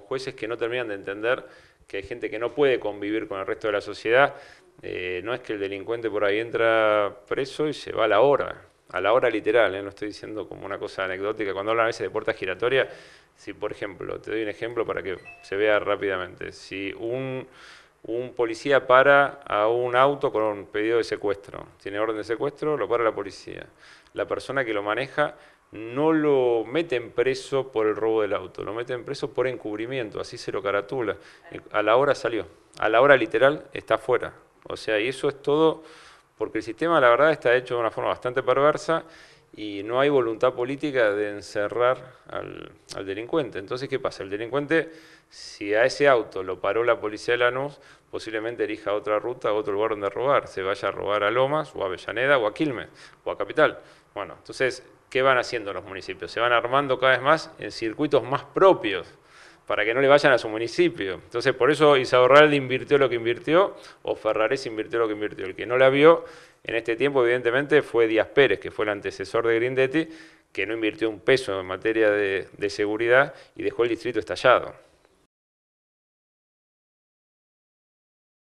jueces que no terminan de entender que hay gente que no puede convivir con el resto de la sociedad. Eh, no es que el delincuente por ahí entra preso y se va a la hora, a la hora literal, eh, no estoy diciendo como una cosa anecdótica. Cuando hablan a veces de puertas giratorias, si por ejemplo, te doy un ejemplo para que se vea rápidamente, si un, un policía para a un auto con un pedido de secuestro, tiene orden de secuestro, lo para la policía. La persona que lo maneja no lo meten preso por el robo del auto, lo meten preso por encubrimiento, así se lo caratula. A la hora salió, a la hora literal está fuera. O sea, y eso es todo porque el sistema, la verdad, está hecho de una forma bastante perversa y no hay voluntad política de encerrar al, delincuente. Entonces, ¿qué pasa? El delincuente, si a ese auto lo paró la policía de Lanús, posiblemente elija otra ruta, otro lugar donde robar, se vaya a robar a Lomas o a Avellaneda o a Quilmes o a Capital. Bueno, entonces ¿qué van haciendo los municipios? Se van armando cada vez más en circuitos más propios para que no le vayan a su municipio. Entonces, por eso Isaurralde invirtió lo que invirtió, o Ferrares invirtió lo que invirtió. El que no la vio en este tiempo, evidentemente, fue Díaz Pérez, que fue el antecesor de Grindetti, que no invirtió un peso en materia de seguridad y dejó el distrito estallado.